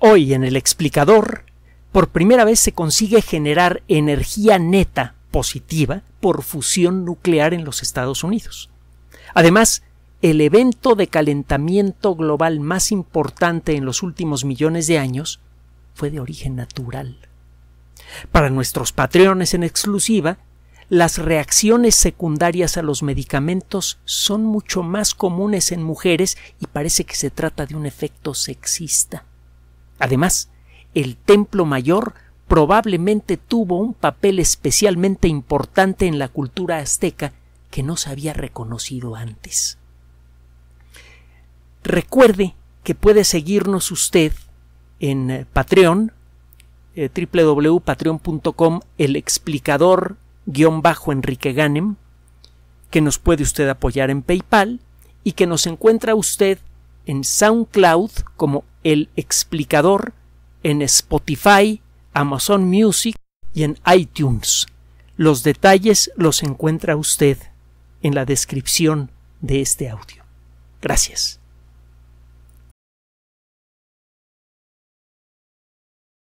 Hoy en el explicador, por primera vez se consigue generar energía neta positiva por fusión nuclear en los Estados Unidos. Además, el evento de calentamiento global más importante en los últimos millones de años fue de origen natural. Para nuestros patrones en exclusiva, las reacciones secundarias a los medicamentos son mucho más comunes en mujeres y parece que se trata de un efecto sexista. Además, el templo mayor probablemente tuvo un papel especialmente importante en la cultura azteca que no se había reconocido antes. Recuerde que puede seguirnos usted en eh, Patreon, eh, www.patreon.com, el explicador guión bajo Enrique Ganem, que nos puede usted apoyar en PayPal y que nos encuentra usted en SoundCloud como el explicador en Spotify, Amazon Music y en iTunes. Los detalles los encuentra usted en la descripción de este audio. Gracias.